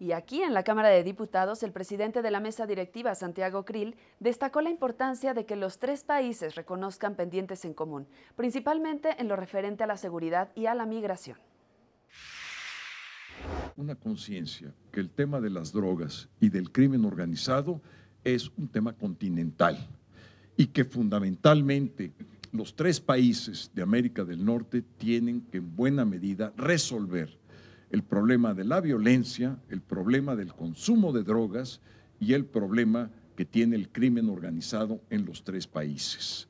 Y aquí en la Cámara de Diputados, el presidente de la mesa directiva, Santiago Krill, destacó la importancia de que los tres países reconozcan pendientes en común, principalmente en lo referente a la seguridad y a la migración. Una conciencia que el tema de las drogas y del crimen organizado es un tema continental y que fundamentalmente los tres países de América del Norte tienen que en buena medida resolver el problema de la violencia, el problema del consumo de drogas y el problema que tiene el crimen organizado en los tres países.